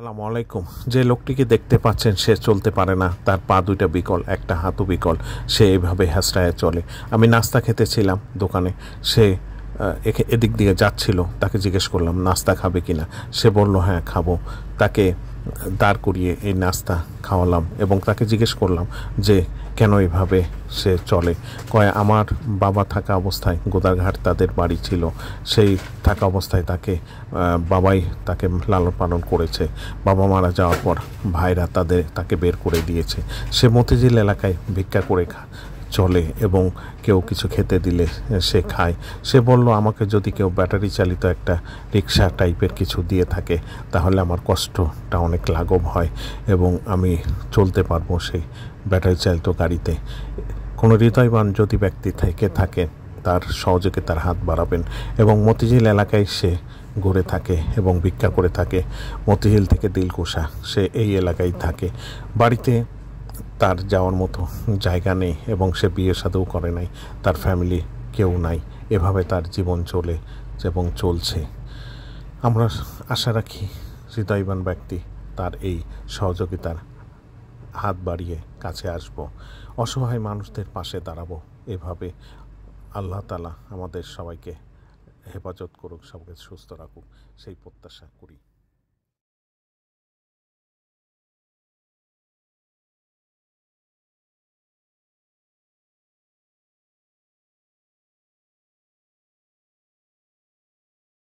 সালাম আলাইকুম যে লোকটিকে দেখতে পাচ্ছেন সে চলতে পারে না তার পা দুইটা বিকল একটা হাতও বিকল সে এভাবে হ্যাসড়ায় চলে আমি নাস্তা খেতে ছিলাম দোকানে সে এদিক দিয়ে যাচ্ছিল তাকে জিজ্ঞেস করলাম নাস্তা খাবে কিনা সে বলল হ্যাঁ খাবো তাকে দাঁড় করিয়ে এই নাস্তা খাওয়ালাম এবং তাকে জিজ্ঞেস করলাম যে কেন এভাবে সে চলে কয় আমার বাবা থাকা অবস্থায় গোদারঘাট তাদের বাড়ি ছিল সেই থাকা অবস্থায় তাকে বাবাই তাকে লালন পালন করেছে বাবা মারা যাওয়ার পর ভাইরা তাদের তাকে বের করে দিয়েছে সে মতিঝিল এলাকায় ভিক্ষা করে চলে এবং কেউ কিছু খেতে দিলে সে খায় সে বলল আমাকে যদি কেউ ব্যাটারি চালিত একটা রিক্সা টাইপের কিছু দিয়ে থাকে তাহলে আমার কষ্টটা অনেক লাঘব হয় এবং আমি চলতে পারবো সেই ব্যাটারি চালিত গাড়িতে কোনো হৃদয়বান যদি ব্যক্তি থেকে থাকে তার সহযোগে তার হাত বাড়াবেন এবং মতিঝিল এলাকায় সে ঘুরে থাকে এবং ভিক্ষা করে থাকে মতিঝিল থেকে দিলকুশা সে এই এলাকায় থাকে বাড়িতে তার যাওয়ার মতো জায়গা নেই এবং সে বিয়ে সাথেও করে নাই তার ফ্যামিলি কেউ নাই এভাবে তার জীবন চলে এবং চলছে আমরা আশা রাখি হৃদয়বান ব্যক্তি তার এই সহযোগিতার হাত বাড়িয়ে কাছে আসব অসহায় মানুষদের পাশে দাঁড়াবো এভাবে আল্লাহ তালা আমাদের সবাইকে হেফাজত করুক সবাইকে সুস্থ রাখুক সেই প্রত্যাশা করি